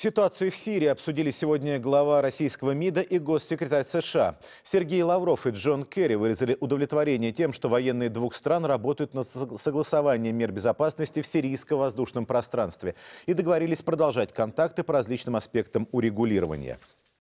Ситуацию в Сирии обсудили сегодня глава российского МИДа и госсекретарь США. Сергей Лавров и Джон Керри выразили удовлетворение тем, что военные двух стран работают над согласованием мер безопасности в сирийском воздушном пространстве и договорились продолжать контакты по различным аспектам урегулирования.